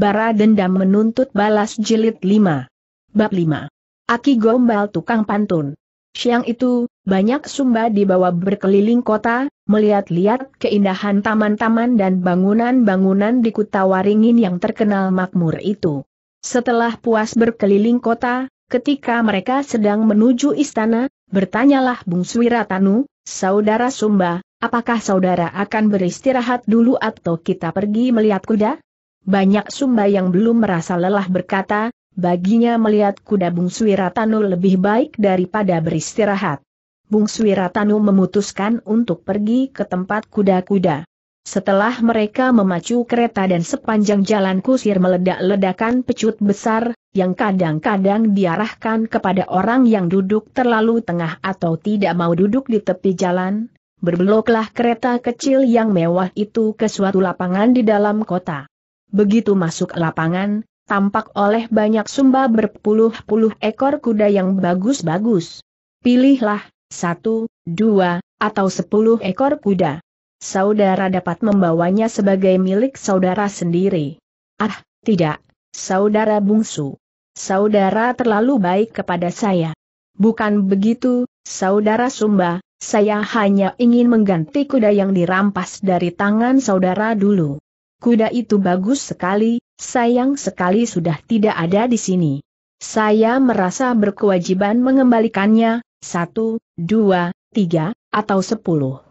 Bara Dendam Menuntut Balas Jilid 5. Bab 5. Aki Gombal Tukang Pantun. Siang itu, banyak sumba dibawa berkeliling kota, melihat-lihat keindahan taman-taman dan bangunan-bangunan di Kuta Waringin yang terkenal makmur itu. Setelah puas berkeliling kota, ketika mereka sedang menuju istana, bertanyalah Bung Swiratanu, saudara sumba, apakah saudara akan beristirahat dulu atau kita pergi melihat kuda? Banyak sumba yang belum merasa lelah berkata, baginya melihat kuda Bung Suwiratanu lebih baik daripada beristirahat. Bung Suwiratanu memutuskan untuk pergi ke tempat kuda-kuda. Setelah mereka memacu kereta dan sepanjang jalan kusir meledak-ledakan pecut besar, yang kadang-kadang diarahkan kepada orang yang duduk terlalu tengah atau tidak mau duduk di tepi jalan, berbeloklah kereta kecil yang mewah itu ke suatu lapangan di dalam kota. Begitu masuk lapangan, tampak oleh banyak sumba berpuluh-puluh ekor kuda yang bagus-bagus. Pilihlah, satu, dua, atau sepuluh ekor kuda. Saudara dapat membawanya sebagai milik saudara sendiri. Ah, tidak, saudara bungsu. Saudara terlalu baik kepada saya. Bukan begitu, saudara Sumba, saya hanya ingin mengganti kuda yang dirampas dari tangan saudara dulu. Kuda itu bagus sekali, sayang sekali sudah tidak ada di sini. Saya merasa berkewajiban mengembalikannya, satu, dua, tiga, atau sepuluh.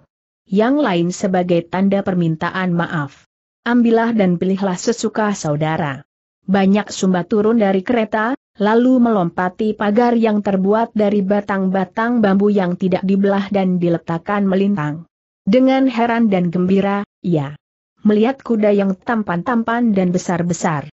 Yang lain sebagai tanda permintaan maaf. Ambillah dan pilihlah sesuka saudara. Banyak sumba turun dari kereta, lalu melompati pagar yang terbuat dari batang-batang bambu yang tidak dibelah dan diletakkan melintang. Dengan heran dan gembira, ya melihat kuda yang tampan-tampan dan besar-besar.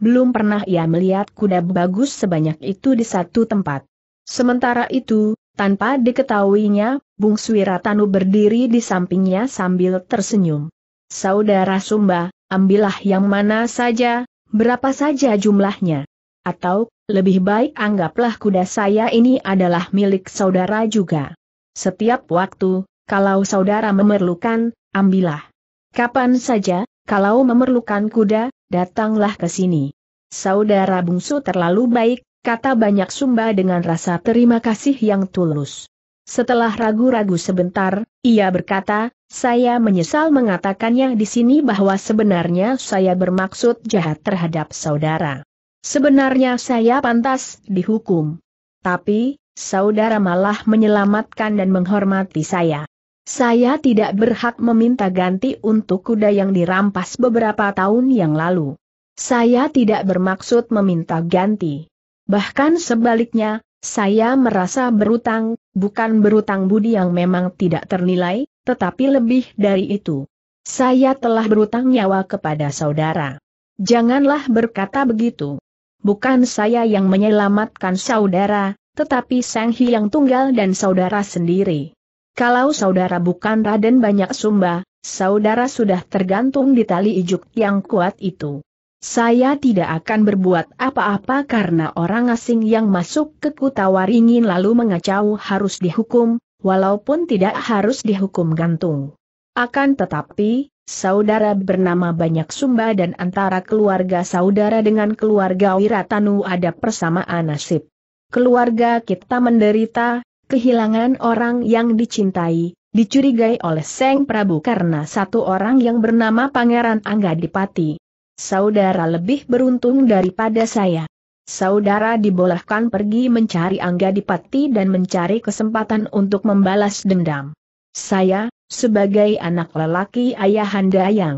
Belum pernah ia melihat kuda bagus sebanyak itu di satu tempat. Sementara itu, tanpa diketahuinya, Bung Swiratanu berdiri di sampingnya sambil tersenyum. Saudara Sumba, ambillah yang mana saja, berapa saja jumlahnya. Atau, lebih baik anggaplah kuda saya ini adalah milik saudara juga. Setiap waktu, kalau saudara memerlukan, ambillah. Kapan saja, kalau memerlukan kuda, datanglah ke sini. Saudara bungsu terlalu baik, kata banyak sumba dengan rasa terima kasih yang tulus. Setelah ragu-ragu sebentar, ia berkata, saya menyesal mengatakannya di sini bahwa sebenarnya saya bermaksud jahat terhadap saudara. Sebenarnya saya pantas dihukum. Tapi, saudara malah menyelamatkan dan menghormati saya. Saya tidak berhak meminta ganti untuk kuda yang dirampas beberapa tahun yang lalu. Saya tidak bermaksud meminta ganti. Bahkan sebaliknya, saya merasa berutang, bukan berutang budi yang memang tidak ternilai, tetapi lebih dari itu. Saya telah berutang nyawa kepada saudara. Janganlah berkata begitu. Bukan saya yang menyelamatkan saudara, tetapi Sang Hyang Tunggal dan saudara sendiri. Kalau saudara bukan Raden Banyak Sumba, saudara sudah tergantung di tali ijuk yang kuat itu. Saya tidak akan berbuat apa-apa karena orang asing yang masuk ke Kutawaringin lalu mengacau harus dihukum, walaupun tidak harus dihukum gantung. Akan tetapi, saudara bernama Banyak Sumba dan antara keluarga saudara dengan keluarga Wiratanu ada persamaan nasib. Keluarga kita menderita, kehilangan orang yang dicintai, dicurigai oleh Seng Prabu karena satu orang yang bernama Pangeran Angga Dipati. Saudara lebih beruntung daripada saya. Saudara dibolehkan pergi mencari Angga Dipati dan mencari kesempatan untuk membalas dendam. Saya, sebagai anak lelaki ayahanda yang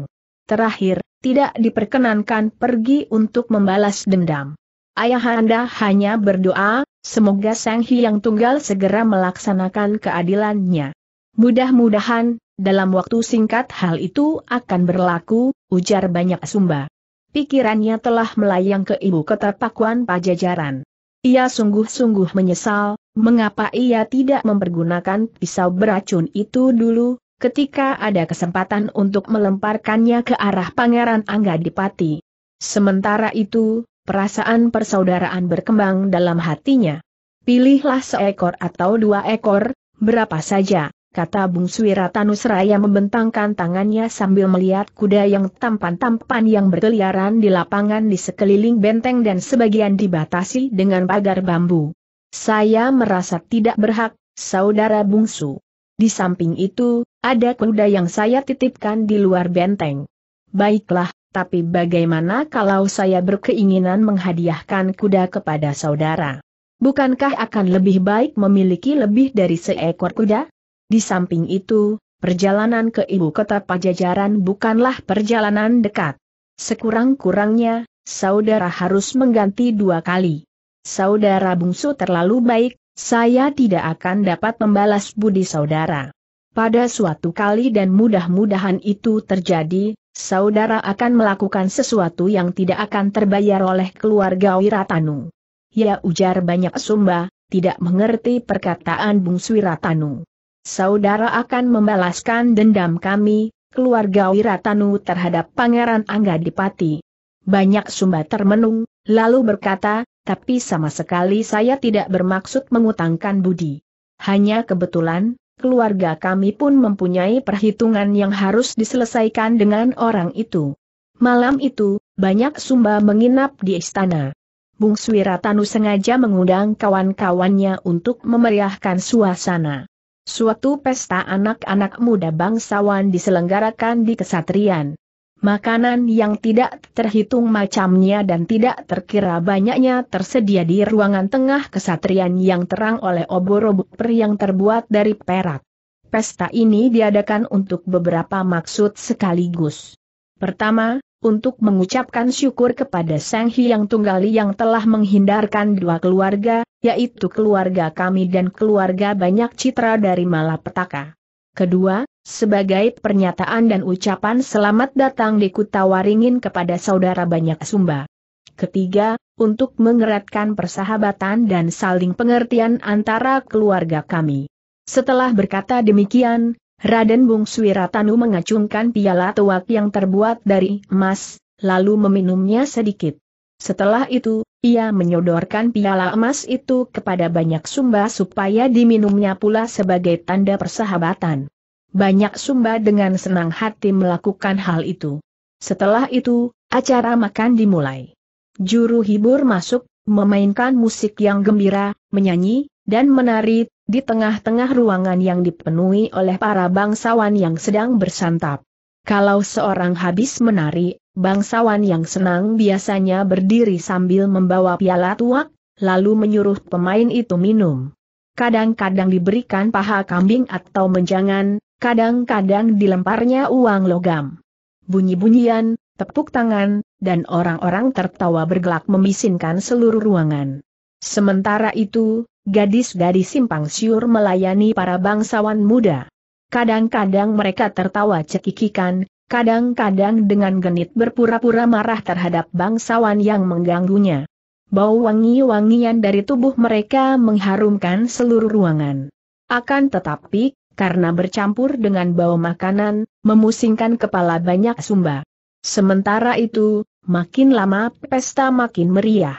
terakhir, tidak diperkenankan pergi untuk membalas dendam. Ayahanda hanya berdoa, Semoga Sang Hyang Tunggal segera melaksanakan keadilannya. Mudah-mudahan, dalam waktu singkat hal itu akan berlaku, ujar banyak sumba. Pikirannya telah melayang ke ibu kota Pakuan Pajajaran. Ia sungguh-sungguh menyesal, mengapa ia tidak mempergunakan pisau beracun itu dulu, ketika ada kesempatan untuk melemparkannya ke arah Pangeran Angga Dipati. Sementara itu, perasaan persaudaraan berkembang dalam hatinya. Pilihlah seekor atau dua ekor, berapa saja, kata Bung Tanusraya membentangkan tangannya sambil melihat kuda yang tampan-tampan yang berkeliaran di lapangan di sekeliling benteng dan sebagian dibatasi dengan pagar bambu. Saya merasa tidak berhak, saudara bungsu. Di samping itu, ada kuda yang saya titipkan di luar benteng. Baiklah, tapi bagaimana kalau saya berkeinginan menghadiahkan kuda kepada saudara? Bukankah akan lebih baik memiliki lebih dari seekor kuda? Di samping itu, perjalanan ke ibu kota Pajajaran bukanlah perjalanan dekat. Sekurang-kurangnya, saudara harus mengganti dua kali. Saudara bungsu terlalu baik, saya tidak akan dapat membalas budi saudara. Pada suatu kali dan mudah-mudahan itu terjadi, saudara akan melakukan sesuatu yang tidak akan terbayar oleh keluarga Wiratanu. Ya ujar banyak sumba, tidak mengerti perkataan Bung Wiratanu. Saudara akan membalaskan dendam kami, keluarga Wiratanu terhadap Pangeran Angga Dipati. Banyak sumba termenung, lalu berkata, tapi sama sekali saya tidak bermaksud mengutangkan budi. Hanya kebetulan, keluarga kami pun mempunyai perhitungan yang harus diselesaikan dengan orang itu. Malam itu, banyak sumba menginap di istana. Bung Swiratanu sengaja mengundang kawan-kawannya untuk memeriahkan suasana. Suatu pesta anak-anak muda bangsawan diselenggarakan di kesatrian. Makanan yang tidak terhitung macamnya dan tidak terkira banyaknya tersedia di ruangan tengah kesatrian yang terang oleh obor-obor yang terbuat dari perak. Pesta ini diadakan untuk beberapa maksud sekaligus. Pertama, untuk mengucapkan syukur kepada Sang Hyang Tunggali yang telah menghindarkan dua keluarga, yaitu keluarga kami dan keluarga banyak citra dari malapetaka. Kedua, sebagai pernyataan dan ucapan selamat datang di Kutawaringin kepada saudara banyak Sumba. Ketiga, untuk mengeratkan persahabatan dan saling pengertian antara keluarga kami. Setelah berkata demikian, Raden Bung Suwiratanu mengacungkan piala tuak yang terbuat dari emas, lalu meminumnya sedikit. Setelah itu, ia menyodorkan piala emas itu kepada banyak sumba supaya diminumnya pula sebagai tanda persahabatan banyak Sumba dengan senang hati melakukan hal itu. Setelah itu, acara makan dimulai. Juru hibur masuk, memainkan musik yang gembira, menyanyi, dan menari, di tengah-tengah ruangan yang dipenuhi oleh para bangsawan yang sedang bersantap. Kalau seorang habis menari, bangsawan yang senang biasanya berdiri sambil membawa piala tuak, lalu menyuruh pemain itu minum. Kadang-kadang diberikan paha kambing atau menjangan, kadang-kadang dilemparnya uang logam. Bunyi-bunyian, tepuk tangan, dan orang-orang tertawa bergelak memisinkan seluruh ruangan. Sementara itu, gadis-gadis simpang siur melayani para bangsawan muda. Kadang-kadang mereka tertawa cekikikan, kadang-kadang dengan genit berpura-pura marah terhadap bangsawan yang mengganggunya. Bau wangi-wangian dari tubuh mereka mengharumkan seluruh ruangan. Akan tetapi, karena bercampur dengan bau makanan, memusingkan kepala banyak sumba. Sementara itu, makin lama pesta makin meriah.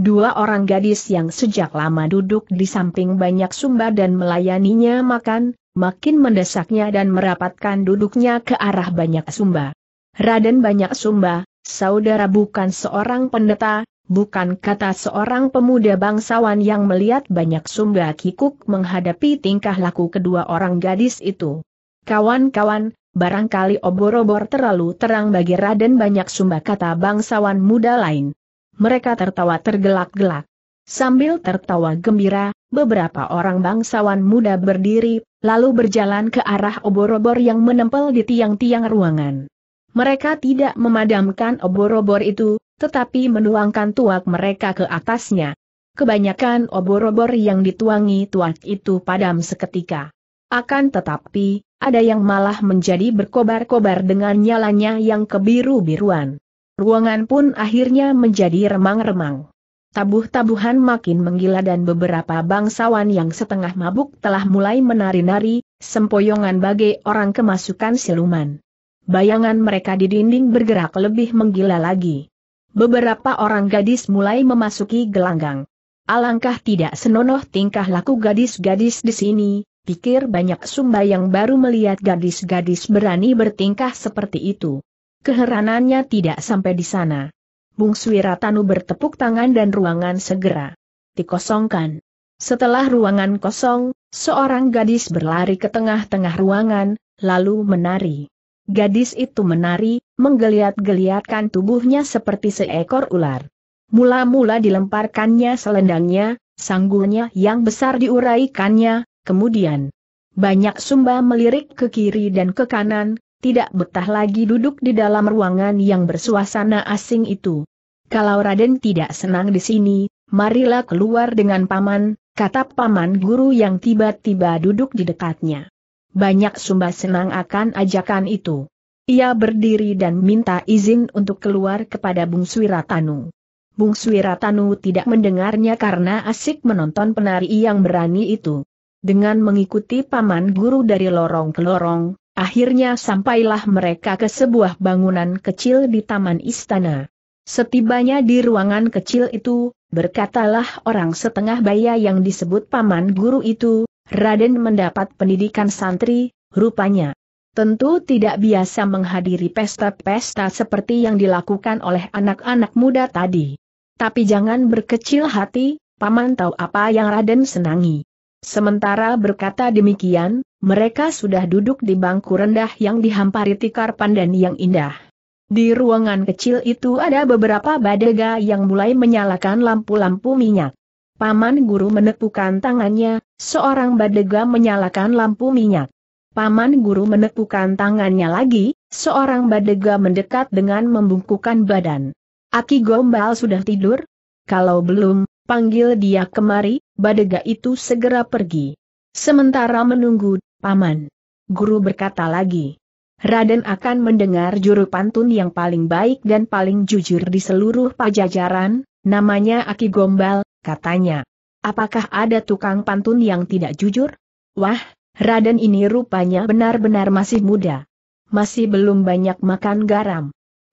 Dua orang gadis yang sejak lama duduk di samping banyak sumba dan melayaninya makan, makin mendesaknya dan merapatkan duduknya ke arah banyak sumba. Raden banyak sumba, saudara bukan seorang pendeta, Bukan kata seorang pemuda bangsawan yang melihat banyak sumba kikuk menghadapi tingkah laku kedua orang gadis itu. Kawan-kawan, barangkali obor-obor terlalu terang bagi Raden banyak sumba kata bangsawan muda lain. Mereka tertawa tergelak-gelak. Sambil tertawa gembira, beberapa orang bangsawan muda berdiri, lalu berjalan ke arah obor-obor yang menempel di tiang-tiang ruangan. Mereka tidak memadamkan obor-obor itu, tetapi menuangkan tuak mereka ke atasnya. Kebanyakan obor-obor yang dituangi tuak itu padam seketika. Akan tetapi, ada yang malah menjadi berkobar-kobar dengan nyalanya yang kebiru-biruan. Ruangan pun akhirnya menjadi remang-remang. Tabuh-tabuhan makin menggila dan beberapa bangsawan yang setengah mabuk telah mulai menari-nari, sempoyongan bagai orang kemasukan siluman. Bayangan mereka di dinding bergerak lebih menggila lagi. Beberapa orang gadis mulai memasuki gelanggang. Alangkah tidak senonoh tingkah laku gadis-gadis di sini, pikir banyak sumba yang baru melihat gadis-gadis berani bertingkah seperti itu. Keheranannya tidak sampai di sana. Bung Swiratanu bertepuk tangan dan ruangan segera dikosongkan. Setelah ruangan kosong, seorang gadis berlari ke tengah-tengah ruangan, lalu menari. Gadis itu menari, menggeliat-geliatkan tubuhnya seperti seekor ular. Mula-mula dilemparkannya selendangnya, sanggulnya yang besar diuraikannya, kemudian banyak sumba melirik ke kiri dan ke kanan, tidak betah lagi duduk di dalam ruangan yang bersuasana asing itu. Kalau Raden tidak senang di sini, marilah keluar dengan paman, kata paman guru yang tiba-tiba duduk di dekatnya. Banyak sumba senang akan ajakan itu. Ia berdiri dan minta izin untuk keluar kepada Bung Suwiratanu. Bung Suwiratanu tidak mendengarnya karena asik menonton penari yang berani itu. Dengan mengikuti paman guru dari lorong ke lorong, akhirnya sampailah mereka ke sebuah bangunan kecil di taman istana. Setibanya di ruangan kecil itu, berkatalah orang setengah baya yang disebut paman guru itu, Raden mendapat pendidikan santri, rupanya tentu tidak biasa menghadiri pesta-pesta seperti yang dilakukan oleh anak-anak muda tadi. Tapi jangan berkecil hati, Paman tahu apa yang Raden senangi. Sementara berkata demikian, mereka sudah duduk di bangku rendah yang dihampari tikar pandan yang indah. Di ruangan kecil itu ada beberapa badega yang mulai menyalakan lampu-lampu minyak. Paman guru menepukan tangannya, seorang badega menyalakan lampu minyak. Paman guru menepukkan tangannya lagi, seorang badega mendekat dengan membungkukan badan. Aki Gombal sudah tidur? Kalau belum, panggil dia kemari, badega itu segera pergi. Sementara menunggu, Paman. Guru berkata lagi. Raden akan mendengar juru pantun yang paling baik dan paling jujur di seluruh pajajaran, namanya Aki Gombal, katanya. Apakah ada tukang pantun yang tidak jujur? Wah, Raden ini rupanya benar-benar masih muda. Masih belum banyak makan garam.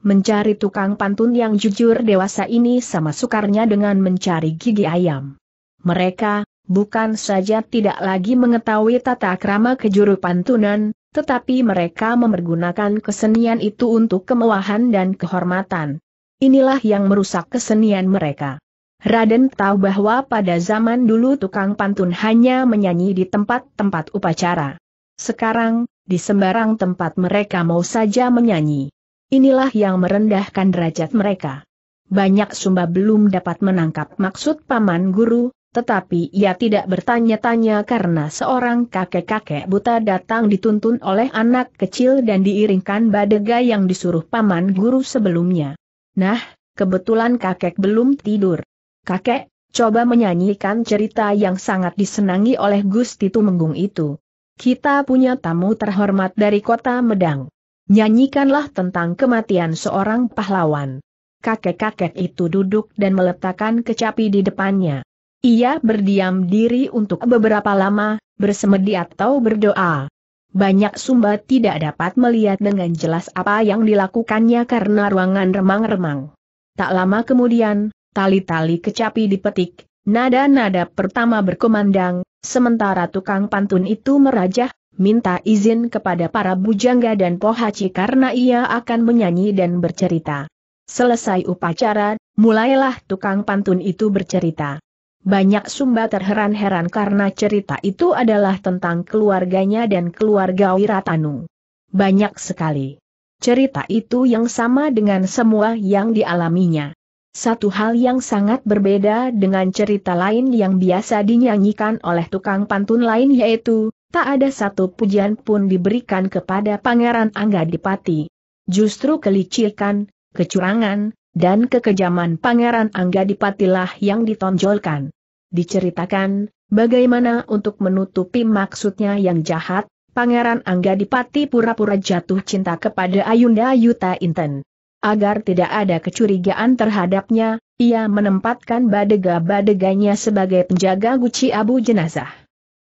Mencari tukang pantun yang jujur dewasa ini sama sukarnya dengan mencari gigi ayam. Mereka, bukan saja tidak lagi mengetahui tata krama kejuru pantunan, tetapi mereka memergunakan kesenian itu untuk kemewahan dan kehormatan. Inilah yang merusak kesenian mereka. Raden tahu bahwa pada zaman dulu tukang pantun hanya menyanyi di tempat-tempat upacara. Sekarang, di sembarang tempat mereka mau saja menyanyi. Inilah yang merendahkan derajat mereka. Banyak sumba belum dapat menangkap maksud paman guru, tetapi ia tidak bertanya-tanya karena seorang kakek-kakek buta datang dituntun oleh anak kecil dan diiringkan badega yang disuruh paman guru sebelumnya. Nah, kebetulan kakek belum tidur. Kakek, coba menyanyikan cerita yang sangat disenangi oleh Gusti Tumenggung itu. Kita punya tamu terhormat dari kota Medang. Nyanyikanlah tentang kematian seorang pahlawan. Kakek-kakek itu duduk dan meletakkan kecapi di depannya. Ia berdiam diri untuk beberapa lama, bersemedi atau berdoa. Banyak sumba tidak dapat melihat dengan jelas apa yang dilakukannya karena ruangan remang-remang. Tak lama kemudian, tali-tali kecapi dipetik, nada-nada pertama berkumandang, sementara tukang pantun itu merajah, minta izin kepada para bujangga dan pohaci karena ia akan menyanyi dan bercerita. Selesai upacara, mulailah tukang pantun itu bercerita. Banyak sumba terheran-heran karena cerita itu adalah tentang keluarganya dan keluarga Wiratanu. Banyak sekali. Cerita itu yang sama dengan semua yang dialaminya. Satu hal yang sangat berbeda dengan cerita lain yang biasa dinyanyikan oleh tukang pantun lain yaitu, tak ada satu pujian pun diberikan kepada Pangeran Angga Dipati. Justru kelicikan, kecurangan, dan kekejaman Pangeran Angga Dipatilah yang ditonjolkan. Diceritakan, bagaimana untuk menutupi maksudnya yang jahat, Pangeran Angga Dipati pura-pura jatuh cinta kepada Ayunda Yuta Inten. Agar tidak ada kecurigaan terhadapnya, ia menempatkan badega-badeganya sebagai penjaga guci abu jenazah.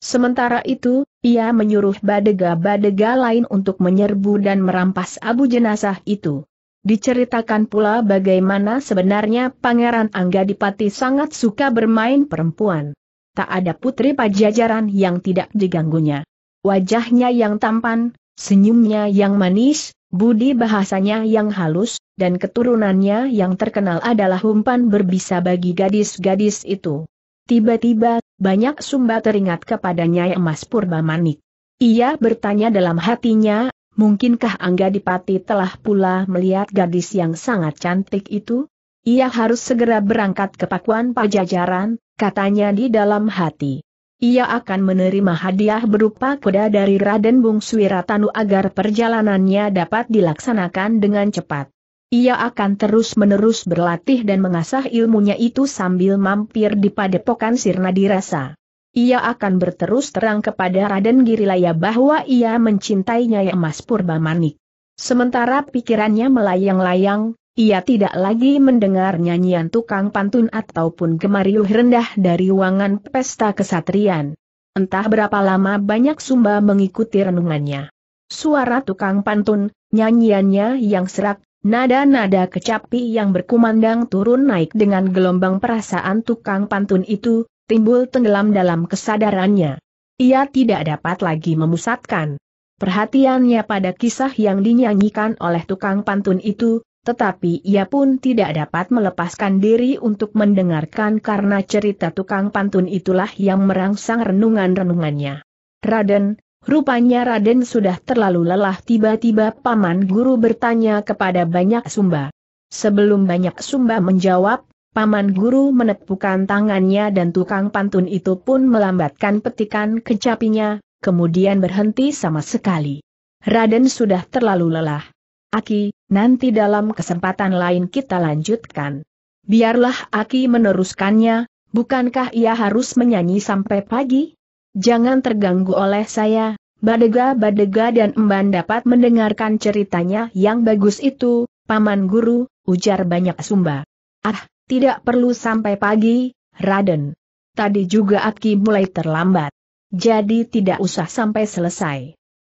Sementara itu, ia menyuruh badega-badega lain untuk menyerbu dan merampas abu jenazah itu. Diceritakan pula bagaimana sebenarnya Pangeran Anggadipati sangat suka bermain perempuan. Tak ada putri pajajaran yang tidak diganggunya. Wajahnya yang tampan, senyumnya yang manis, budi bahasanya yang halus, dan keturunannya yang terkenal adalah umpan berbisa bagi gadis-gadis itu. Tiba-tiba, banyak sumba teringat kepadanya emas purba manik. Ia bertanya dalam hatinya, mungkinkah Angga Dipati telah pula melihat gadis yang sangat cantik itu? Ia harus segera berangkat ke Pakuan Pajajaran, katanya di dalam hati. Ia akan menerima hadiah berupa kuda dari Raden Bung Swiratanu agar perjalanannya dapat dilaksanakan dengan cepat. Ia akan terus-menerus berlatih dan mengasah ilmunya itu sambil mampir di padepokan Sirna dirasa. Ia akan berterus terang kepada Raden Girilaya bahwa ia mencintainya yang emas purba manik. Sementara pikirannya melayang-layang, ia tidak lagi mendengar nyanyian tukang pantun ataupun gemariuh rendah dari ruangan pesta kesatrian. Entah berapa lama banyak sumba mengikuti renungannya. Suara tukang pantun, nyanyiannya yang serak, Nada-nada kecapi yang berkumandang turun naik dengan gelombang perasaan tukang pantun itu, timbul tenggelam dalam kesadarannya. Ia tidak dapat lagi memusatkan perhatiannya pada kisah yang dinyanyikan oleh tukang pantun itu, tetapi ia pun tidak dapat melepaskan diri untuk mendengarkan karena cerita tukang pantun itulah yang merangsang renungan-renungannya. Raden, Rupanya Raden sudah terlalu lelah tiba-tiba Paman Guru bertanya kepada Banyak Sumba. Sebelum Banyak Sumba menjawab, Paman Guru menepukan tangannya dan tukang pantun itu pun melambatkan petikan kecapinya, kemudian berhenti sama sekali. Raden sudah terlalu lelah. Aki, nanti dalam kesempatan lain kita lanjutkan. Biarlah Aki meneruskannya, bukankah ia harus menyanyi sampai pagi? Jangan terganggu oleh saya, Badega-badega dan Emban dapat mendengarkan ceritanya yang bagus itu, Paman Guru, ujar banyak sumba. Ah, tidak perlu sampai pagi, Raden. Tadi juga Aki mulai terlambat. Jadi tidak usah sampai selesai.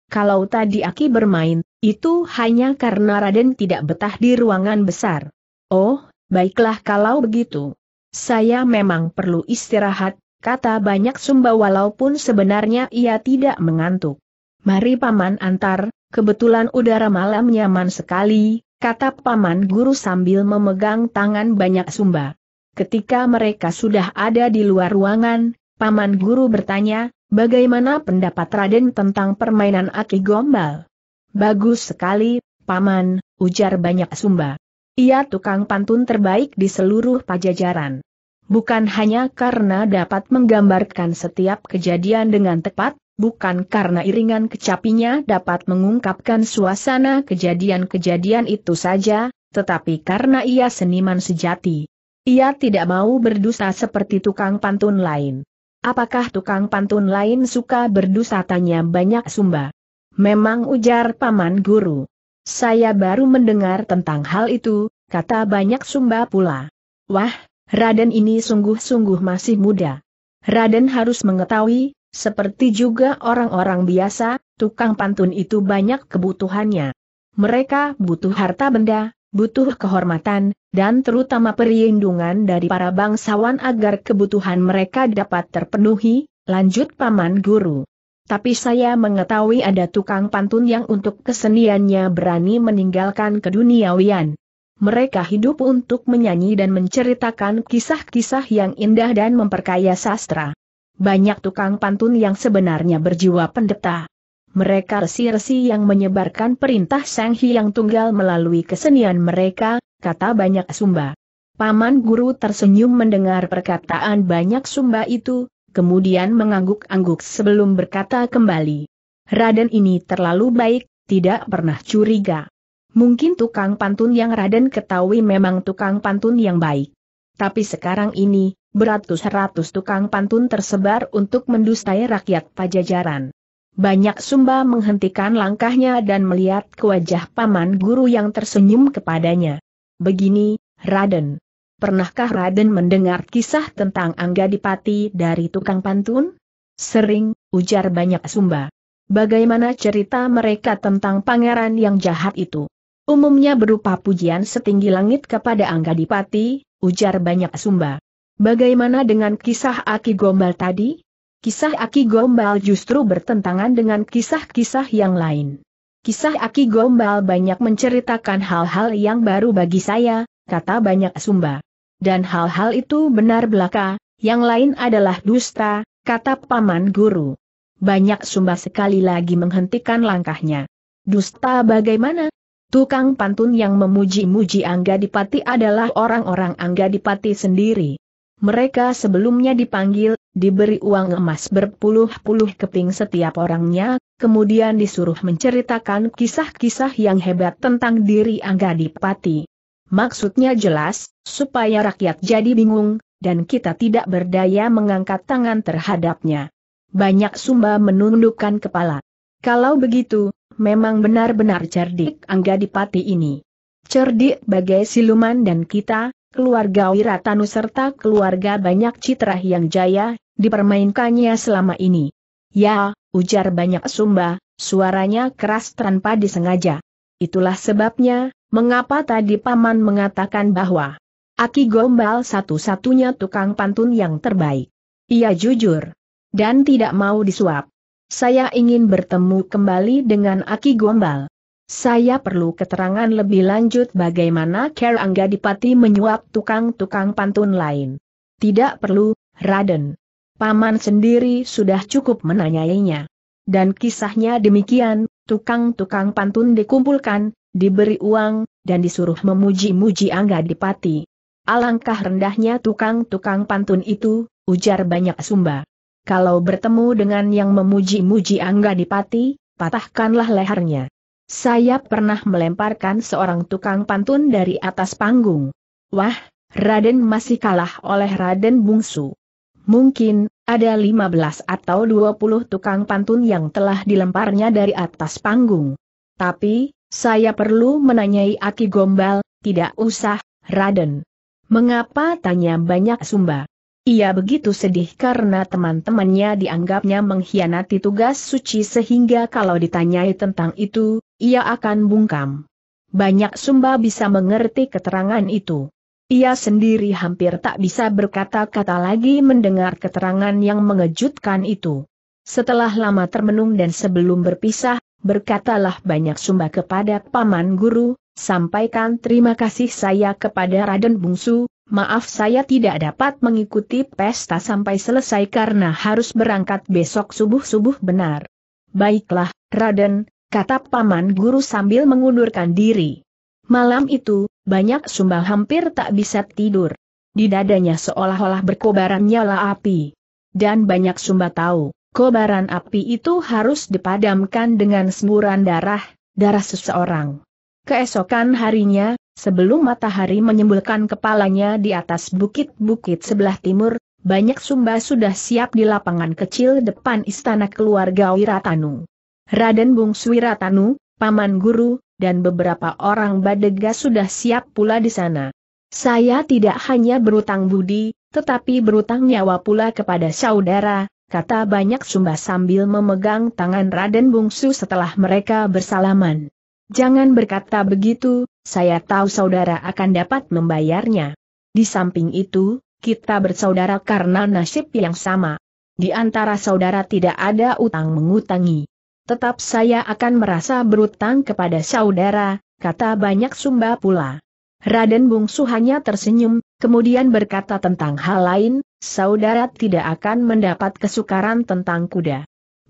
Kalau tadi Aki bermain, itu hanya karena Raden tidak betah di ruangan besar. Oh, baiklah kalau begitu. Saya memang perlu istirahat, kata banyak Sumba walaupun sebenarnya ia tidak mengantuk. Mari paman antar, kebetulan udara malam nyaman sekali, kata paman guru sambil memegang tangan banyak Sumba. Ketika mereka sudah ada di luar ruangan, paman guru bertanya, bagaimana pendapat Raden tentang permainan aki gombal? Bagus sekali, paman, ujar banyak Sumba. Ia tukang pantun terbaik di seluruh pajajaran bukan hanya karena dapat menggambarkan setiap kejadian dengan tepat, bukan karena iringan kecapinya dapat mengungkapkan suasana kejadian-kejadian itu saja, tetapi karena ia seniman sejati. Ia tidak mau berdusta seperti tukang pantun lain. Apakah tukang pantun lain suka berdusta tanya banyak sumba? Memang ujar paman guru. Saya baru mendengar tentang hal itu, kata banyak sumba pula. Wah, Raden ini sungguh-sungguh masih muda. Raden harus mengetahui, seperti juga orang-orang biasa, tukang pantun itu banyak kebutuhannya. Mereka butuh harta benda, butuh kehormatan, dan terutama perlindungan dari para bangsawan agar kebutuhan mereka dapat terpenuhi, lanjut Paman Guru. Tapi saya mengetahui ada tukang pantun yang untuk keseniannya berani meninggalkan keduniawian. Mereka hidup untuk menyanyi dan menceritakan kisah-kisah yang indah dan memperkaya sastra. Banyak tukang pantun yang sebenarnya berjiwa pendeta. Mereka resi-resi yang menyebarkan perintah Sang Hyang Tunggal melalui kesenian mereka, kata banyak sumba. Paman guru tersenyum mendengar perkataan banyak sumba itu, kemudian mengangguk-angguk sebelum berkata kembali. Raden ini terlalu baik, tidak pernah curiga. Mungkin tukang pantun yang Raden ketahui memang tukang pantun yang baik. Tapi sekarang ini, beratus-ratus tukang pantun tersebar untuk mendustai rakyat pajajaran. Banyak Sumba menghentikan langkahnya dan melihat ke wajah paman guru yang tersenyum kepadanya. Begini, Raden. Pernahkah Raden mendengar kisah tentang Angga Dipati dari tukang pantun? Sering, ujar banyak Sumba. Bagaimana cerita mereka tentang pangeran yang jahat itu? Umumnya berupa pujian setinggi langit kepada Dipati, ujar banyak sumba. Bagaimana dengan kisah Aki Gombal tadi? Kisah Aki Gombal justru bertentangan dengan kisah-kisah yang lain. Kisah Aki Gombal banyak menceritakan hal-hal yang baru bagi saya, kata banyak sumba. Dan hal-hal itu benar belaka, yang lain adalah dusta, kata paman guru. Banyak sumba sekali lagi menghentikan langkahnya. Dusta bagaimana? Tukang pantun yang memuji-muji Angga Dipati adalah orang-orang Angga Dipati sendiri. Mereka sebelumnya dipanggil, diberi uang emas berpuluh-puluh keping setiap orangnya, kemudian disuruh menceritakan kisah-kisah yang hebat tentang diri Angga Dipati. Maksudnya jelas, supaya rakyat jadi bingung, dan kita tidak berdaya mengangkat tangan terhadapnya. Banyak sumba menundukkan kepala. Kalau begitu, memang benar-benar cerdik Angga Dipati ini. Cerdik bagai siluman dan kita, keluarga Wiratanu serta keluarga banyak citra yang jaya, dipermainkannya selama ini. Ya, ujar banyak sumba, suaranya keras tanpa disengaja. Itulah sebabnya, mengapa tadi Paman mengatakan bahwa Aki Gombal satu-satunya tukang pantun yang terbaik. Ia jujur. Dan tidak mau disuap saya ingin bertemu kembali dengan Aki Gombal. Saya perlu keterangan lebih lanjut bagaimana Ker Angga Dipati menyuap tukang-tukang pantun lain. Tidak perlu, Raden. Paman sendiri sudah cukup menanyainya. Dan kisahnya demikian, tukang-tukang pantun dikumpulkan, diberi uang, dan disuruh memuji-muji Angga Dipati. Alangkah rendahnya tukang-tukang pantun itu, ujar banyak sumba kalau bertemu dengan yang memuji-muji Angga Dipati, patahkanlah lehernya. Saya pernah melemparkan seorang tukang pantun dari atas panggung. Wah, Raden masih kalah oleh Raden Bungsu. Mungkin, ada 15 atau 20 tukang pantun yang telah dilemparnya dari atas panggung. Tapi, saya perlu menanyai Aki Gombal, tidak usah, Raden. Mengapa tanya banyak sumba? Ia begitu sedih karena teman-temannya dianggapnya mengkhianati tugas suci sehingga kalau ditanyai tentang itu, ia akan bungkam. Banyak sumba bisa mengerti keterangan itu. Ia sendiri hampir tak bisa berkata-kata lagi mendengar keterangan yang mengejutkan itu. Setelah lama termenung dan sebelum berpisah, berkatalah banyak sumba kepada Paman Guru, sampaikan terima kasih saya kepada Raden Bungsu, maaf saya tidak dapat mengikuti pesta sampai selesai karena harus berangkat besok subuh-subuh benar. Baiklah, Raden, kata Paman Guru sambil mengundurkan diri. Malam itu, banyak sumba hampir tak bisa tidur. Di dadanya seolah-olah berkobaran nyala api. Dan banyak sumba tahu, kobaran api itu harus dipadamkan dengan semburan darah, darah seseorang. Keesokan harinya, Sebelum matahari menyembulkan kepalanya di atas bukit-bukit sebelah timur, banyak sumba sudah siap di lapangan kecil depan istana keluarga Wiratanu. Raden Bungsu Wiratanu, Paman Guru, dan beberapa orang badega sudah siap pula di sana. Saya tidak hanya berutang budi, tetapi berutang nyawa pula kepada saudara, kata banyak sumba sambil memegang tangan Raden Bungsu setelah mereka bersalaman. Jangan berkata begitu, saya tahu saudara akan dapat membayarnya. Di samping itu, kita bersaudara karena nasib yang sama. Di antara saudara tidak ada utang mengutangi. Tetap saya akan merasa berutang kepada saudara, kata banyak sumba pula. Raden Bungsu hanya tersenyum, kemudian berkata tentang hal lain, saudara tidak akan mendapat kesukaran tentang kuda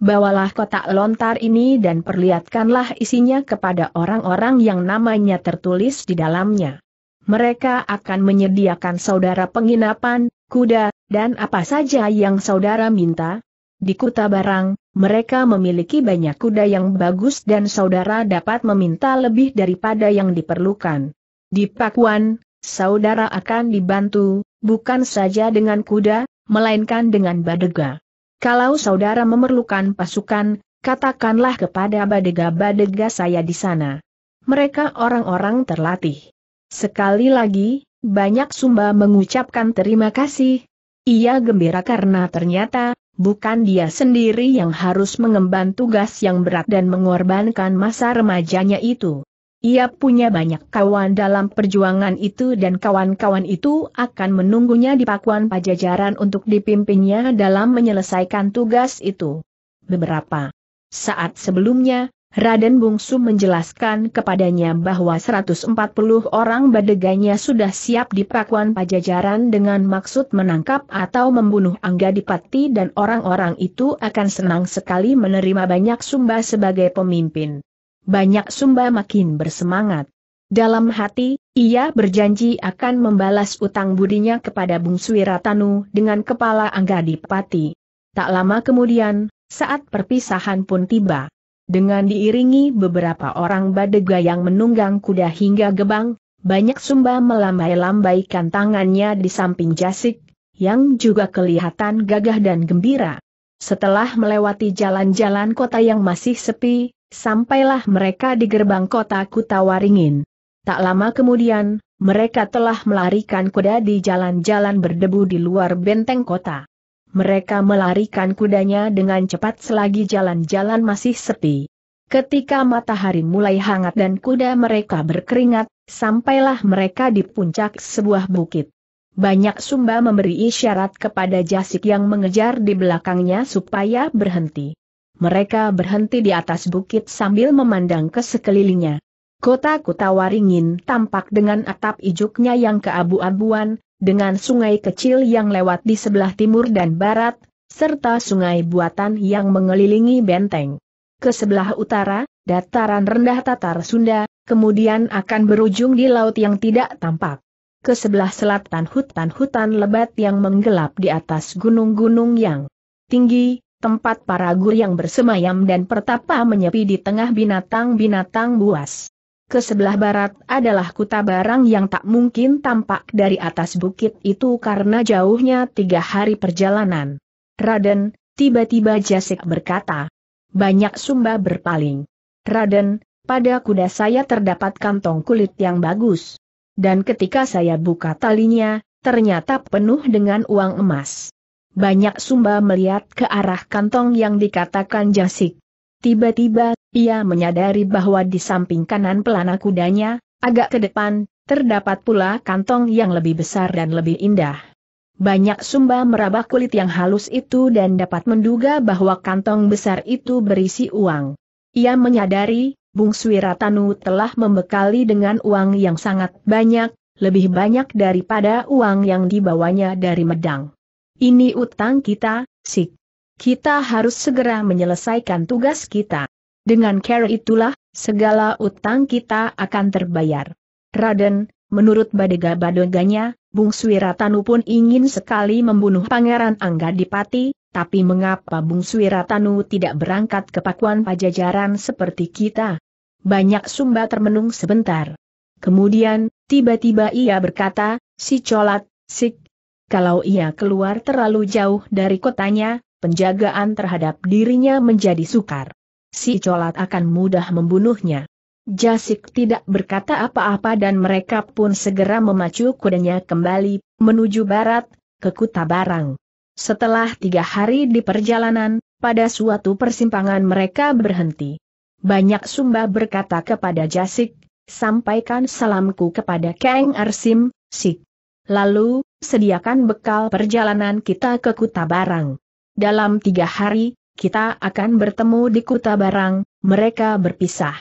bawalah kotak lontar ini dan perlihatkanlah isinya kepada orang-orang yang namanya tertulis di dalamnya. Mereka akan menyediakan saudara penginapan, kuda, dan apa saja yang saudara minta. Di Kuta Barang, mereka memiliki banyak kuda yang bagus dan saudara dapat meminta lebih daripada yang diperlukan. Di Pakuan, saudara akan dibantu, bukan saja dengan kuda, melainkan dengan badega. Kalau saudara memerlukan pasukan, katakanlah kepada badega-badega saya di sana. Mereka orang-orang terlatih. Sekali lagi, banyak Sumba mengucapkan terima kasih. Ia gembira karena ternyata, bukan dia sendiri yang harus mengemban tugas yang berat dan mengorbankan masa remajanya itu. Ia punya banyak kawan dalam perjuangan itu dan kawan-kawan itu akan menunggunya di pakuan pajajaran untuk dipimpinnya dalam menyelesaikan tugas itu. Beberapa saat sebelumnya, Raden Bungsu menjelaskan kepadanya bahwa 140 orang badeganya sudah siap di pakuan pajajaran dengan maksud menangkap atau membunuh Angga Dipati dan orang-orang itu akan senang sekali menerima banyak sumba sebagai pemimpin banyak Sumba makin bersemangat. Dalam hati, ia berjanji akan membalas utang budinya kepada Bung Suiratanu dengan kepala Angga Dipati. Tak lama kemudian, saat perpisahan pun tiba. Dengan diiringi beberapa orang badega yang menunggang kuda hingga gebang, banyak Sumba melambai-lambaikan tangannya di samping Jasik, yang juga kelihatan gagah dan gembira. Setelah melewati jalan-jalan kota yang masih sepi, sampailah mereka di gerbang kota Kutawaringin. Tak lama kemudian, mereka telah melarikan kuda di jalan-jalan berdebu di luar benteng kota. Mereka melarikan kudanya dengan cepat selagi jalan-jalan masih sepi. Ketika matahari mulai hangat dan kuda mereka berkeringat, sampailah mereka di puncak sebuah bukit. Banyak sumba memberi isyarat kepada jasik yang mengejar di belakangnya supaya berhenti mereka berhenti di atas bukit sambil memandang ke sekelilingnya. Kota Waringin tampak dengan atap ijuknya yang keabu-abuan, dengan sungai kecil yang lewat di sebelah timur dan barat, serta sungai buatan yang mengelilingi benteng. Ke sebelah utara, dataran rendah Tatar Sunda, kemudian akan berujung di laut yang tidak tampak. Ke sebelah selatan hutan-hutan lebat yang menggelap di atas gunung-gunung yang tinggi, tempat para guru yang bersemayam dan pertapa menyepi di tengah binatang-binatang buas. Ke sebelah barat adalah kuta barang yang tak mungkin tampak dari atas bukit itu karena jauhnya tiga hari perjalanan. Raden, tiba-tiba Jasek berkata. Banyak sumba berpaling. Raden, pada kuda saya terdapat kantong kulit yang bagus. Dan ketika saya buka talinya, ternyata penuh dengan uang emas banyak sumba melihat ke arah kantong yang dikatakan jasik. Tiba-tiba, ia menyadari bahwa di samping kanan pelana kudanya, agak ke depan, terdapat pula kantong yang lebih besar dan lebih indah. Banyak sumba meraba kulit yang halus itu dan dapat menduga bahwa kantong besar itu berisi uang. Ia menyadari, Bung Swiratanu telah membekali dengan uang yang sangat banyak, lebih banyak daripada uang yang dibawanya dari Medang. Ini utang kita, Sik. Kita harus segera menyelesaikan tugas kita. Dengan care itulah, segala utang kita akan terbayar. Raden, menurut badega-badeganya, Bung Swiratanu pun ingin sekali membunuh Pangeran Angga Dipati, tapi mengapa Bung Swiratanu tidak berangkat ke Pakuan Pajajaran seperti kita? Banyak sumba termenung sebentar. Kemudian, tiba-tiba ia berkata, si colat, sik, kalau ia keluar terlalu jauh dari kotanya, penjagaan terhadap dirinya menjadi sukar. Si colat akan mudah membunuhnya. Jasik tidak berkata apa-apa dan mereka pun segera memacu kudanya kembali, menuju barat, ke Kuta Barang. Setelah tiga hari di perjalanan, pada suatu persimpangan mereka berhenti. Banyak Sumba berkata kepada Jasik, sampaikan salamku kepada Kang Arsim, Sik. Lalu, sediakan bekal perjalanan kita ke Kuta Barang. Dalam tiga hari, kita akan bertemu di Kuta Barang, mereka berpisah.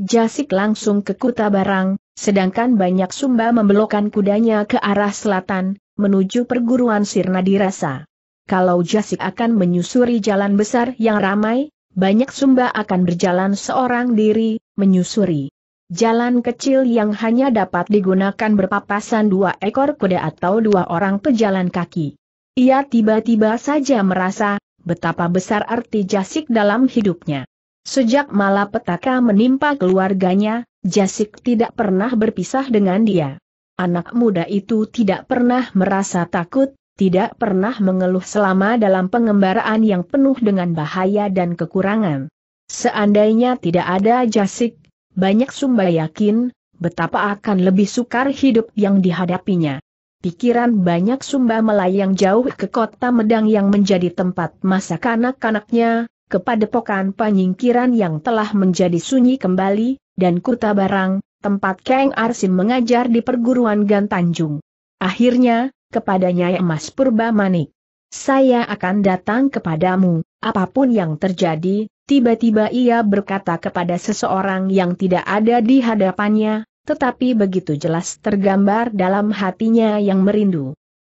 Jasik langsung ke Kuta Barang, sedangkan banyak Sumba membelokkan kudanya ke arah selatan, menuju perguruan Sirna dirasa. Kalau Jasik akan menyusuri jalan besar yang ramai, banyak Sumba akan berjalan seorang diri, menyusuri. Jalan kecil yang hanya dapat digunakan berpapasan dua ekor kuda atau dua orang pejalan kaki. Ia tiba-tiba saja merasa betapa besar arti Jasik dalam hidupnya. Sejak malapetaka menimpa keluarganya, Jasik tidak pernah berpisah dengan dia. Anak muda itu tidak pernah merasa takut, tidak pernah mengeluh selama dalam pengembaraan yang penuh dengan bahaya dan kekurangan. Seandainya tidak ada Jasik, banyak Sumba yakin, betapa akan lebih sukar hidup yang dihadapinya. Pikiran banyak Sumba melayang jauh ke kota Medang yang menjadi tempat masa kanak-kanaknya, kepada pokan penyingkiran yang telah menjadi sunyi kembali, dan Kuta Barang, tempat Kang Arsim mengajar di perguruan Gantanjung. Akhirnya, kepadanya Emas Purba Manik. Saya akan datang kepadamu, Apapun yang terjadi, tiba-tiba ia berkata kepada seseorang yang tidak ada di hadapannya, tetapi begitu jelas tergambar dalam hatinya yang merindu.